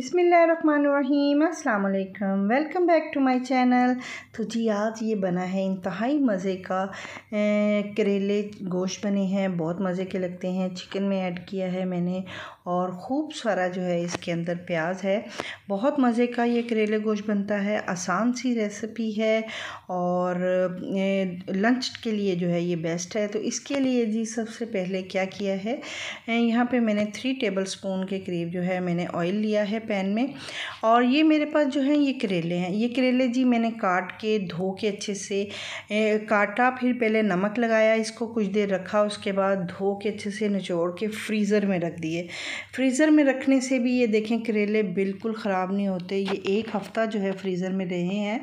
अस्सलाम वालेकुम welcome back to my channel तो जी आज ये बना है इंतहाई मज़े का करेले गोश्त बने हैं बहुत मज़े के लगते हैं चिकन में ऐड किया है मैंने और खूब सारा जो है इसके अंदर प्याज है बहुत मज़े का ये करेले गोश्त बनता है आसान सी रेसिपी है और लंच के लिए जो है ये बेस्ट है तो इसके लिए जी सबसे पहले क्या किया है यहाँ पर मैंने थ्री टेबल स्पून के करीब जो है मैंने ऑयल लिया है पैन में और ये मेरे पास जो है ये करेले हैं ये करेले जी मैंने काट के धो के अच्छे से काटा फिर पहले नमक लगाया इसको कुछ देर रखा उसके बाद धो के अच्छे से निचोड़ के फ्रीज़र में रख दिए फ्रीज़र में रखने से भी ये देखें करेले बिल्कुल ख़राब नहीं होते ये एक हफ़्ता जो है फ्रीज़र में रहे हैं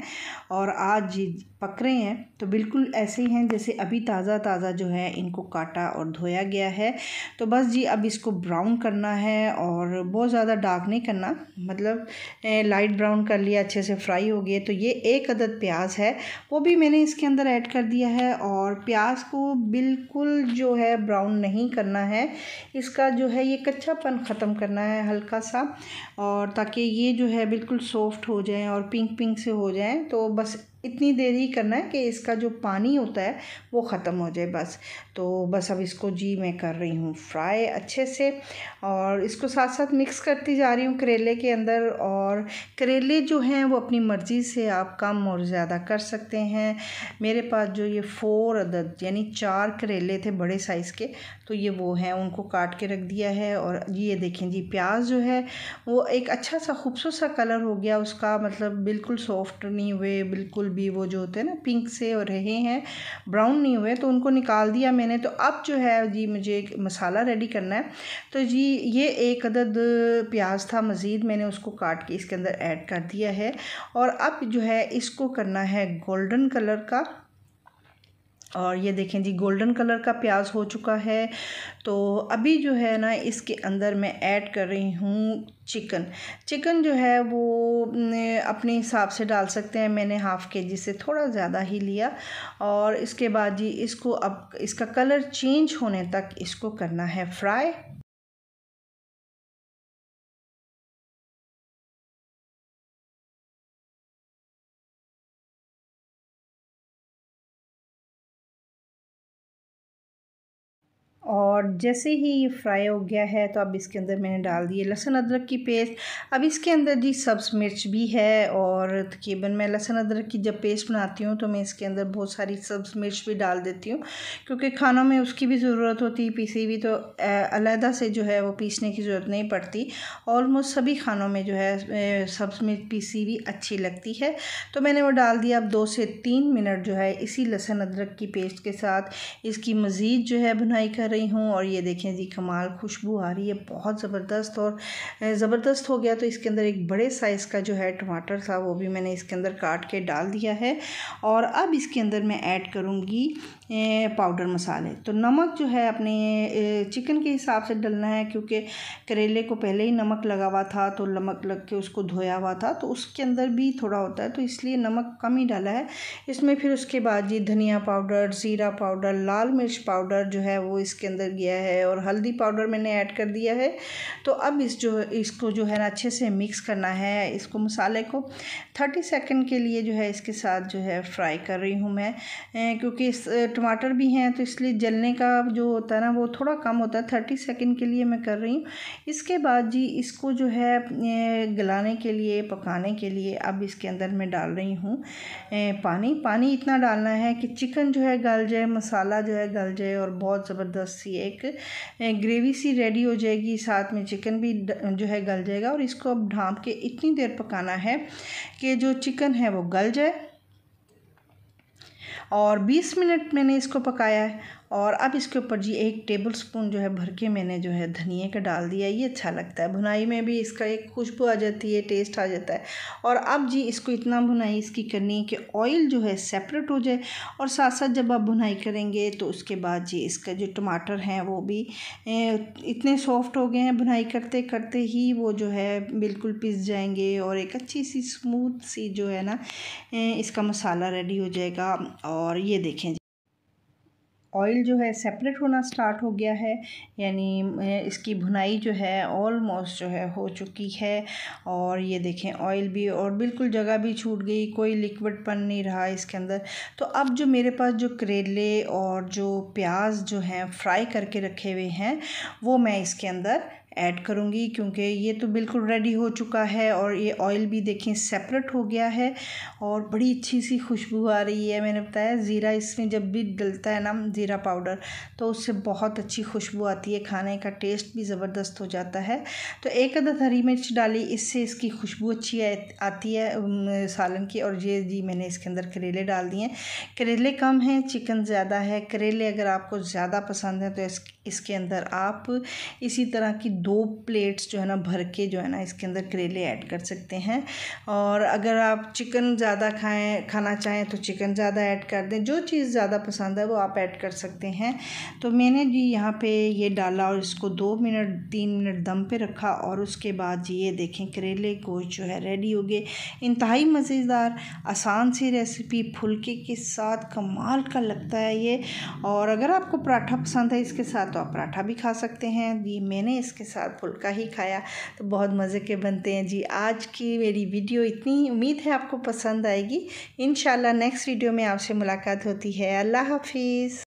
और आज पक रहे हैं तो बिल्कुल ऐसे ही हैं जैसे अभी ताज़ा ताज़ा जो है इनको काटा और धोया गया है तो बस जी अब इसको ब्राउन करना है और बहुत ज़्यादा डार्क नहीं करना मतलब लाइट ब्राउन कर लिया अच्छे से फ्राई हो गए तो ये एक अदद प्याज है वो भी मैंने इसके अंदर ऐड कर दिया है और प्याज को बिल्कुल जो है ब्राउन नहीं करना है इसका जो है ये कच्चापन ख़त्म करना है हल्का सा और ताकि ये जो है बिल्कुल सॉफ्ट हो जाए और पिंक पिंक से हो जाए तो बस इतनी देर ही करना है कि इसका जो पानी होता है वो ख़त्म हो जाए बस तो बस अब इसको जी मैं कर रही हूँ फ्राई अच्छे से और इसको साथ साथ मिक्स करती जा रही हूँ करेले के अंदर और करेले जो हैं वो अपनी मर्ज़ी से आप कम और ज़्यादा कर सकते हैं मेरे पास जो ये फोर अदद यानी चार करेले थे बड़े साइज़ के तो ये वो हैं उनको काट के रख दिया है और ये देखें जी प्याज जो है वो एक अच्छा सा खूबसूरत सा कलर हो गया उसका मतलब बिल्कुल सॉफ्ट नहीं हुए बिल्कुल बिल्कुल भी वो जो होते हैं ना पिंक से और रहे हैं ब्राउन नहीं हुए तो उनको निकाल दिया मैंने तो अब जो है जी मुझे मसाला रेडी करना है तो जी ये एक अदद प्याज था मज़ीद मैंने उसको काट के इसके अंदर ऐड कर दिया है और अब जो है इसको करना है गोल्डन कलर का और ये देखें जी गोल्डन कलर का प्याज हो चुका है तो अभी जो है ना इसके अंदर मैं ऐड कर रही हूँ चिकन चिकन जो है वो अपने हिसाब से डाल सकते हैं मैंने हाफ़ के जी से थोड़ा ज़्यादा ही लिया और इसके बाद जी इसको अब इसका कलर चेंज होने तक इसको करना है फ्राई और जैसे ही ये फ्राई हो गया है तो अब इसके अंदर मैंने डाल दिए लहसुन अदरक की पेस्ट अब इसके अंदर जी सब्स मिर्च भी है और तकरीबन मैं लहसुन अदरक की जब पेस्ट बनाती हूँ तो मैं इसके अंदर बहुत सारी सब्स मिर्च भी डाल देती हूँ क्योंकि खानों में उसकी भी ज़रूरत होती है पीसी हुई तो अलहदा से जो है वो पीसने की ज़रूरत नहीं पड़ती ऑलमोस्ट सभी खानों में जो है सब्ज़ मिर्च पीसी हुई अच्छी लगती है तो मैंने वो डाल दिया अब दो से तीन मिनट जो है इसी लहसुन अदरक की पेस्ट के साथ इसकी मज़ीद जो है बुनाई कर रही हूँ और ये देखें जी कमाल खुशबू आ रही है बहुत ज़बरदस्त और ज़बरदस्त हो गया तो इसके अंदर एक बड़े साइज़ का जो है टमाटर था वो भी मैंने इसके अंदर काट के डाल दिया है और अब इसके अंदर मैं ऐड करूँगी पाउडर मसाले तो नमक जो है अपने चिकन के हिसाब से डलना है क्योंकि करेले को पहले ही नमक लगा हुआ था तो नमक लग के उसको धोया हुआ था तो उसके अंदर भी थोड़ा होता है तो इसलिए नमक कम ही डाला है इसमें फिर उसके बाद जी धनिया पाउडर ज़ीरा पाउडर लाल मिर्च पाउडर जो है वो इस इसके अंदर गया है और हल्दी पाउडर मैंने ऐड कर दिया है तो अब इस जो इसको जो है ना अच्छे से मिक्स करना है इसको मसाले को थर्टी सेकेंड के लिए जो है इसके साथ जो है फ्राई कर रही हूँ मैं क्योंकि इस टमाटर भी हैं तो इसलिए जलने का जो होता है ना वो थोड़ा कम होता है थर्टी सेकेंड के लिए मैं कर रही हूँ इसके बाद जी इसको जो है गलाने के लिए पकाने के लिए अब इसके अंदर मैं डाल रही हूँ पानी पानी इतना डालना है कि चिकन जो है गल जाए मसाला जो है गल जाए और बहुत ज़बरदस्त बस ये एक ग्रेवी सी रेडी हो जाएगी साथ में चिकन भी जो है गल जाएगा और इसको अब ढाँप के इतनी देर पकाना है कि जो चिकन है वो गल जाए और 20 मिनट मैंने इसको पकाया है और अब इसके ऊपर जी एक टेबल स्पून जो है भर के मैंने जो है धनिए का डाल दिया ये अच्छा लगता है भुनाई में भी इसका एक खुशबू आ जाती है टेस्ट आ जाता है और अब जी इसको इतना भुनाई इसकी करनी है कि ऑयल जो है सेपरेट हो जाए और साथ साथ जब आप भुनाई करेंगे तो उसके बाद जी इसका जो टमाटर हैं वो भी इतने सॉफ्ट हो गए हैं भुनाई करते करते ही वो जो है बिल्कुल पिस जाएंगे और एक अच्छी सी स्मूथ सी जो है ना इसका मसाला रेडी हो जाएगा और ये देखें ऑयल जो है सेपरेट होना स्टार्ट हो गया है यानी इसकी भुनाई जो है ऑलमोस्ट जो है हो चुकी है और ये देखें ऑयल भी और बिल्कुल जगह भी छूट गई कोई लिक्विड पन नहीं रहा इसके अंदर तो अब जो मेरे पास जो करेले और जो प्याज जो हैं फ्राई करके रखे हुए हैं वो मैं इसके अंदर ऐड करूँगी क्योंकि ये तो बिल्कुल रेडी हो चुका है और ये ऑयल भी देखें सेपरेट हो गया है और बड़ी अच्छी सी खुशबू आ रही है मैंने बताया ज़ीरा इसमें जब भी डलता है ना ज़ीरा पाउडर तो उससे बहुत अच्छी खुशबू आती है खाने का टेस्ट भी ज़बरदस्त हो जाता है तो एक अदद हरी मिर्च डाली इससे इसकी खुशबू अच्छी आती है सालन की और ये जी मैंने इसके अंदर करेले डाल दिए करेले कम हैं चिकन ज़्यादा है करेले अगर आपको ज़्यादा पसंद है तो इसके अंदर आप इसी तरह की दो प्लेट्स जो है ना भर के जो है ना इसके अंदर करेले ऐड कर सकते हैं और अगर आप चिकन ज़्यादा खाएँ खाना चाहें तो चिकन ज़्यादा ऐड कर दें जो चीज़ ज़्यादा पसंद है वो आप ऐड कर सकते हैं तो मैंने जी यहाँ पे ये डाला और इसको दो मिनट तीन मिनट दम पे रखा और उसके बाद ये देखें करेले को जो है रेडी हो गए इंतहाई मज़ेदार आसान सी रेसिपी फुलके के साथ कमाल का लगता है ये और अगर आपको पराठा पसंद है इसके साथ तो आप पराठा भी खा सकते हैं ये मैंने इसके साथ फुल्का ही खाया तो बहुत मज़े के बनते हैं जी आज की मेरी वीडियो इतनी उम्मीद है आपको पसंद आएगी इन नेक्स्ट वीडियो में आपसे मुलाकात होती है अल्लाह हाफिज़